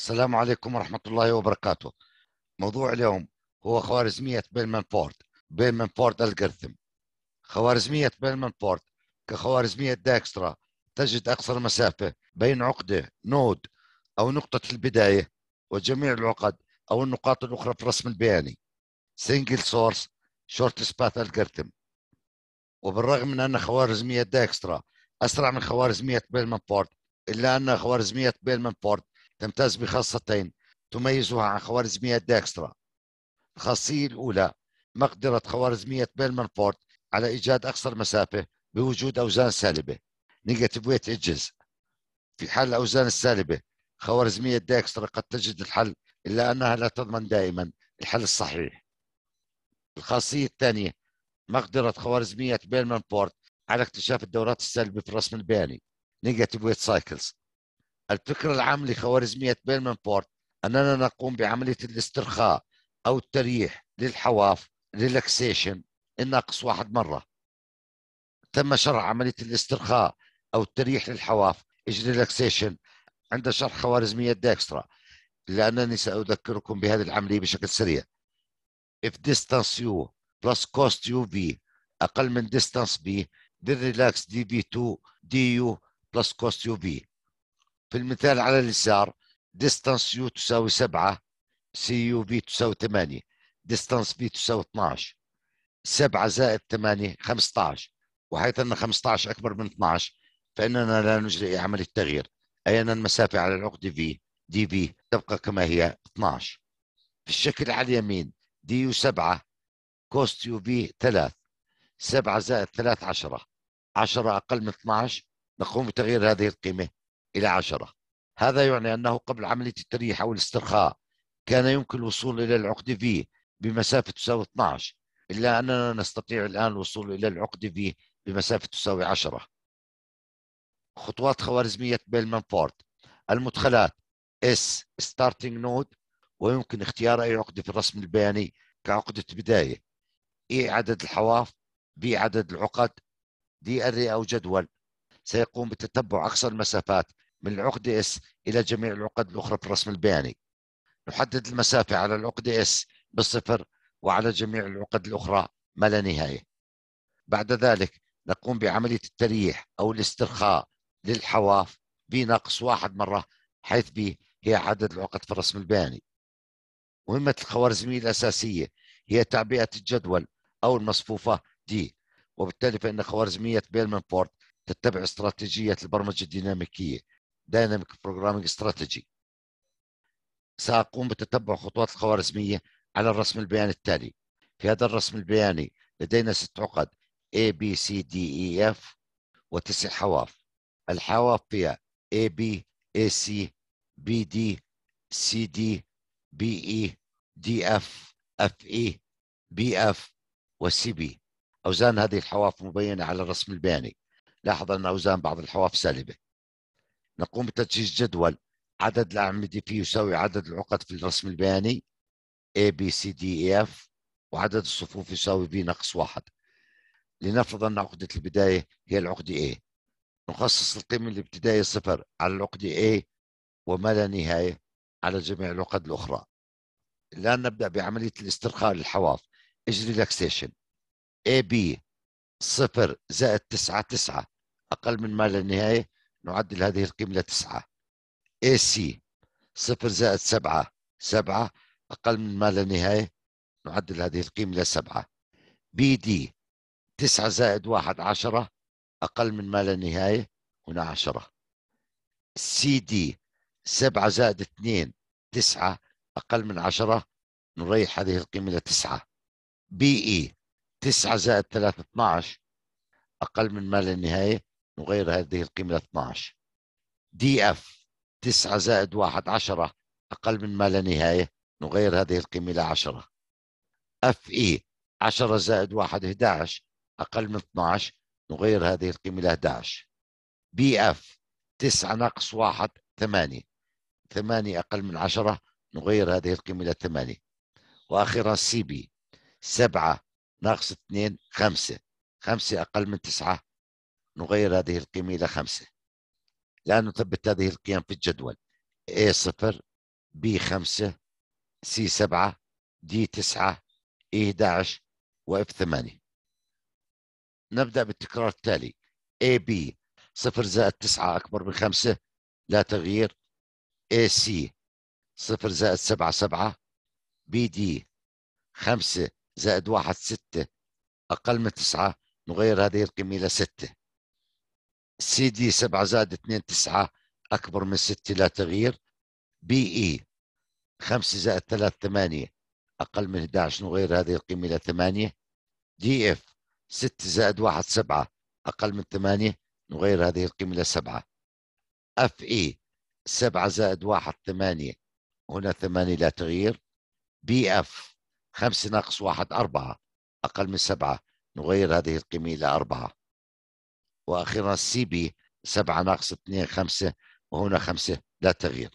السلام عليكم ورحمة الله وبركاته موضوع اليوم هو خوارزمية بيلمان فورد بيلمان فورد الجرثم خوارزمية بيلمان فورد كخوارزمية داكسترا تجد أقصر مسافة بين عقدة نود أو نقطة البداية وجميع العقد أو النقاط الأخرى في الرسم البياني سنجل سورس شورت سباث الجرثم وبالرغم من أن خوارزمية داكسترا أسرع من خوارزمية بيلمان فورد إلا أن خوارزمية بيلمان فورد تمتاز بخاصتين تميزها عن خوارزمية داكسترا الخاصية الأولى مقدرة خوارزمية بيلمان فورد على إيجاد أقصر مسافة بوجود أوزان سالبة نيجاتيف ويت إجز في حال الأوزان السالبة خوارزمية داكسترا قد تجد الحل إلا أنها لا تضمن دائما الحل الصحيح الخاصية الثانية مقدرة خوارزمية بيلمان فورد على اكتشاف الدورات السالبة في الرسم البياني نيجاتيف ويت سايكلز الفكرة العامة لخوارزمية بيلمان بورت أننا نقوم بعملية الاسترخاء أو التريح للحواف ريلاكسيشن الناقص واحد مرة تم شرح عملية الاسترخاء أو التريح للحواف إيش ريلاكسيشن عند شرح خوارزمية ديكسترا لأنني سأذكركم بهذه العملية بشكل سريع if distance u plus cost u v أقل من distance b then relax dv2 du plus cost u v في المثال على اليسار ديستانس يو تساوي 7 سي يو في تساوي 8 ديستانس في تساوي 12 7 زائد 8 15 وحيث أن 15 أكبر من 12 فإننا لا نجري عملية تغيير أي أن المسافة على العقد في دي في تبقى كما هي 12 في الشكل على اليمين دي يو 7 كوست يو في 3 7 زائد 3 10 10 أقل من 12 نقوم بتغيير هذه القيمة إلى عشرة هذا يعني أنه قبل عملية التريح أو الاسترخاء كان يمكن الوصول إلى العقد في بمسافة تساوي 12 إلا أننا نستطيع الآن الوصول إلى العقد في بمسافة تساوي 10 خطوات خوارزمية بيلمان فورد المدخلات S starting node ويمكن اختيار أي عقدة في الرسم البياني كعقدة بداية E عدد الحواف B عدد العقد D array أو جدول سيقوم بتتبع أقصى المسافات من العقد S إلى جميع العقد الأخرى في الرسم البياني نحدد المسافة على العقد S بالصفر وعلى جميع العقد الأخرى ما لا نهاية بعد ذلك نقوم بعملية التريح أو الاسترخاء للحواف ناقص واحد مرة حيث B هي عدد العقد في الرسم البياني مهمة الخوارزمية الأساسية هي تعبئة الجدول أو المصفوفة D وبالتالي فإن خوارزمية بيلمنفورد تتبع استراتيجية البرمجة الديناميكية Dynamic Programming Strategy سأقوم بتتبع خطوات الخوارزمية على الرسم البياني التالي في هذا الرسم البياني لدينا ست عقد A B C D E F وتسع حواف الحواف فيها A B A C B D C D B E D F F E B F و C, B أوزان هذه الحواف مبينة على الرسم البياني لاحظ أن أوزان بعض الحواف سالبة نقوم بتجهيز جدول عدد الأعمدة فيه يساوي عدد العقد في الرسم البياني A B C D E F وعدد الصفوف يساوي B ناقص واحد لنفرض أن عقدة البداية هي العقدة A نخصص القيمة الابتدائية صفر على العقدة A وما لا نهاية على جميع العقد الأخرى الان نبدأ بعملية الاسترخاء للحواف اجري ريلاكسيشن A B صفر زائد تسعة تسعة أقل من ما لا نهاية نعدل هذه القيمة تسعة AC إيه صفر زائد سبعة سبعة أقل من ما لا نهاية نعدل هذه القيمة لسبعه سبعة BD تسعة زائد واحد عشرة أقل من ما لا نهاية هنا عشرة CD سبعة زائد اثنين تسعة أقل من عشرة نريح هذه القيمة لتسعه تسعة بي إي تسعة زائد ثلاثة 12 أقل من ما لا نهاية نغير هذه القيمة 12 دي اف 9 زائد 1 10 أقل من ما لا نهاية نغير هذه القيمة إلى 10 اف اي 10 زائد 1 11 أقل من 12 نغير هذه القيمة إلى 11 بي اف 9 ناقص 1 8 8 أقل من 10 نغير هذه القيمة إلى 8 وأخيرا سي بي 7 ناقص 2 5 5 أقل من 9 نغير هذه القيمة إلى خمسة لا نثبت هذه القيم في الجدول A صفر B خمسة C سبعة D تسعة E 11 و F 8 نبدأ بالتكرار التالي AB صفر زائد تسعة أكبر من خمسة لا تغيير AC صفر زائد سبعة سبعة BD خمسة زائد واحد ستة أقل من تسعة نغير هذه القيمة إلى ستة سي دي 7 زائد 2 9 اكبر من 6 لا تغيير بي اي 5 زائد 3 8 اقل من 11 نغير هذه القيمه الى 8 دي اف 6 زائد 1 7 اقل من 8 نغير هذه القيمه الى 7 اف اي 7 زائد 1 8 هنا 8 لا تغيير بي اف 5 ناقص 1 4 اقل من 7 نغير هذه القيمه الى 4 واخيرا بي 7 ناقص 2 5 وهنا 5 لا تغيير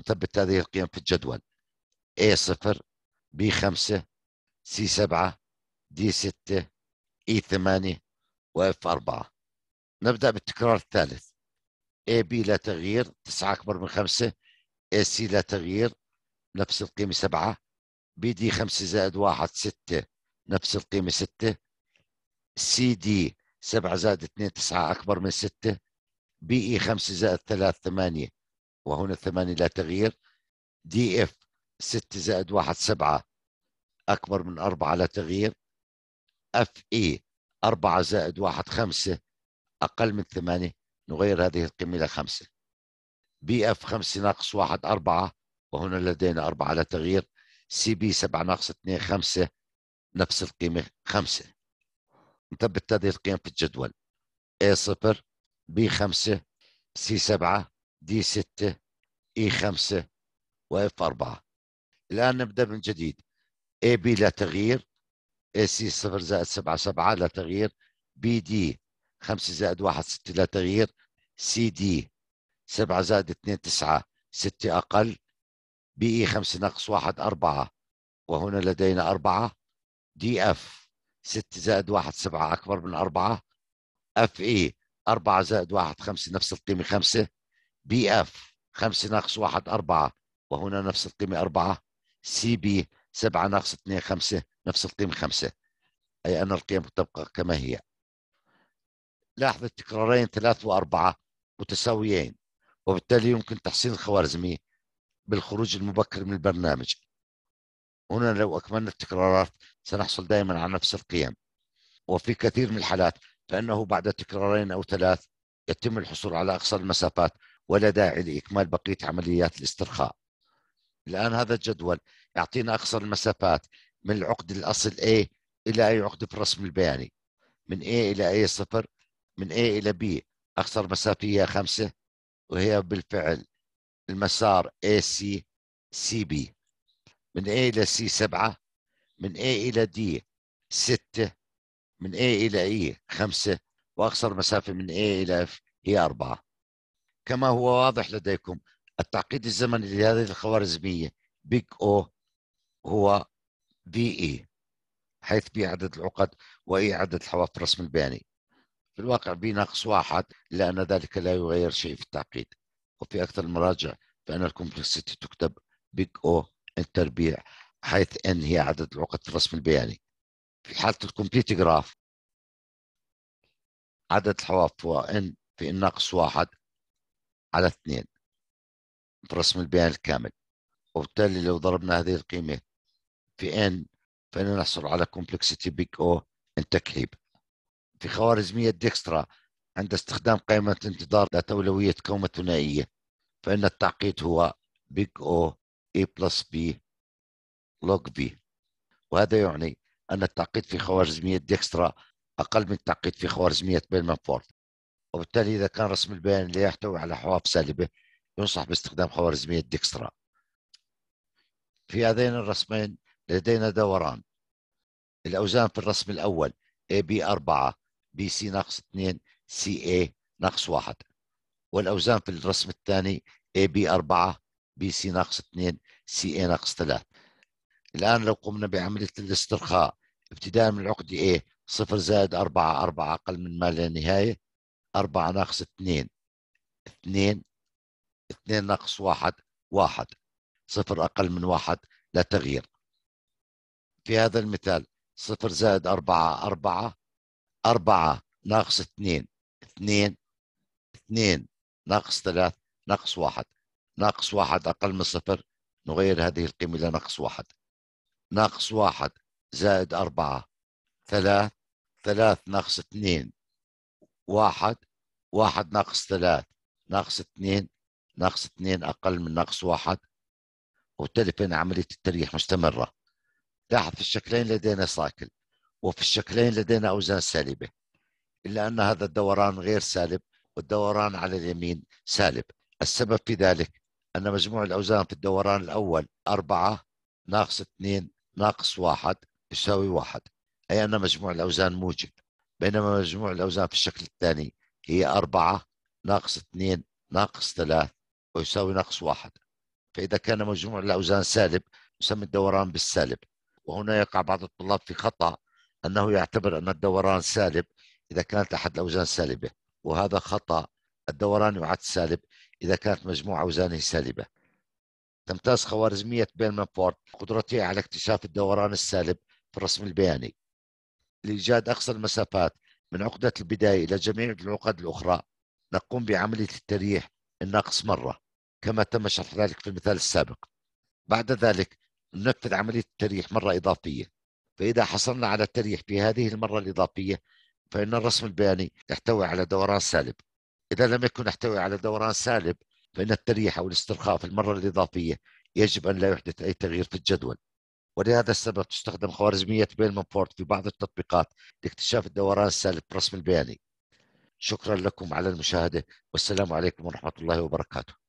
نثبت هذه القيم في الجدول A 0 B 5 C 7 D 6 E 8 و F 4 نبدأ بالتكرار الثالث A B لا تغيير 9 أكبر من 5 A C لا تغيير نفس القيمة 7 بي دي 5 زائد 1 6 نفس القيمة 6 سي دي 7 زائد 2 9 أكبر من 6 بي إي 5 زائد 3 8 وهنا 8 لا تغيير دي إف 6 زائد 1 7 أكبر من 4 لا تغيير اف اي 4 زائد 1 5 اقل من 8 نغير هذه القيمه الى 5 بي اف 5 ناقص 1 4 وهنا لدينا 4 لا تغيير سي بي 7 ناقص 2 5 نفس القيمه 5 نثبت هذه القيم في الجدول A0 B5 C7 D6 E5 و f 4 الآن نبدأ من جديد AB لا تغيير AC 0 زائد 7 7 لا تغيير BD 5 زائد 1 6 لا تغيير CD 7 زائد 2 9 6 أقل BE 5 ناقص 1 4 وهنا لدينا 4 DF 6 زائد 1 7 أكبر من 4 اف اي 4 زائد 1 5 نفس القيمة 5 بي اف 5 ناقص 1 4 وهنا نفس القيمة 4 سي بي 7 ناقص 2 5 نفس القيمة 5 أي أن القيم تبقى كما هي لاحظ التكرارين 3 و4 متساويين وبالتالي يمكن تحسين الخوارزمي بالخروج المبكر من البرنامج هنا لو أكملنا التكرارات سنحصل دائما على نفس القيم وفي كثير من الحالات فإنه بعد تكرارين أو ثلاث يتم الحصول على أقصى المسافات ولا داعي لإكمال بقية عمليات الاسترخاء الآن هذا الجدول يعطينا أقصى المسافات من العقد الأصل A إلى أي عقد في الرسم البياني من A إلى أي صفر من A إلى B أقصى مسافة هي خمسة وهي بالفعل المسار AC CB من A إلى C سبعة من A إلى D ستة من A إلى E خمسة وأقصر مسافة من A إلى F هي أربعة كما هو واضح لديكم التعقيد الزمني لهذه الخوارزمية Big O هو BE حيث بي عدد العقد وإي e عدد الحواف الرسم البياني في الواقع بي ناقص واحد لأن ذلك لا يغير شيء في التعقيد وفي أكثر المراجع فإن الكومبلكسيتي تكتب Big O التربيع حيث هي عدد العقد الرسم البياني في حالة الكومبليت جراف عدد الحواف هو n في ناقص واحد على اثنين في الرسم البياني الكامل وبالتالي لو ضربنا هذه القيمة في n فإننا نحصل على complexity big O التكهيب في خوارزمية ديكسترا عند استخدام قائمة انتظار ذات أولوية كومة ثنائية فإن التعقيد هو big O A بلس B log B وهذا يعني أن التعقيد في خوارزمية ديكسترا أقل من التعقيد في خوارزمية بيلمان فورد وبالتالي إذا كان رسم البيان لا يحتوي على حواف سالبة ينصح باستخدام خوارزمية ديكسترا في هذين الرسمين لدينا دوران الأوزان في الرسم الأول AB 4 BC ناقص 2 CA ناقص 1 والأوزان في الرسم الثاني AB 4 بي سي ناقص 2 سي اي ناقص 3 الآن لو قمنا بعملية الاسترخاء ابتداء من العقد A 0 زائد 4 4 أقل من ما لا نهاية 4 ناقص 2 2 2 ناقص 1 1 0 أقل من 1 لا تغيير في هذا المثال 0 زائد 4 4 4 ناقص 2 2 2 ناقص 3 ناقص 1 ناقص واحد أقل من صفر نغير هذه القيمة إلى ناقص واحد ناقص واحد زائد أربعة ثلاث ثلاث ناقص اثنين واحد واحد ناقص ثلاث ناقص اثنين ناقص اثنين أقل من ناقص واحد وتلفن عملية التريح مستمرة لاحظ في الشكلين لدينا سايكل وفي الشكلين لدينا أوزان سالبة إلا أن هذا الدوران غير سالب والدوران على اليمين سالب السبب في ذلك أن مجموع الأوزان في الدوران الأول أربعة ناقص اثنين ناقص واحد يساوي واحد أي أن مجموع الأوزان موجب بينما مجموع الأوزان في الشكل الثاني هي أربعة ناقص اثنين ناقص ثلاث ويساوي ناقص واحد فإذا كان مجموع الأوزان سالب يسمى الدوران بالسالب وهنا يقع بعض الطلاب في خطأ أنه يعتبر أن الدوران سالب إذا كانت أحد الأوزان سالبة وهذا خطأ الدوران يعد سالب إذا كانت مجموع أوزانه سالبة تمتاز خوارزمية بيلمان فورد قدرتها على اكتشاف الدوران السالب في الرسم البياني لإيجاد أقصى المسافات من عقدة البداية إلى جميع العقد الأخرى نقوم بعملية التريح الناقص مرة كما تم شرح ذلك في المثال السابق بعد ذلك ننفذ عملية التريح مرة إضافية فإذا حصلنا على التريح في هذه المرة الإضافية فإن الرسم البياني يحتوي على دوران سالب إذا لم يكن يحتوي على دوران سالب فإن التريح أو الاسترخاء في المرة الإضافية يجب أن لا يحدث أي تغيير في الجدول ولهذا السبب تستخدم خوارزمية فورد في بعض التطبيقات لاكتشاف الدوران السالب برسم البياني شكرا لكم على المشاهدة والسلام عليكم ورحمة الله وبركاته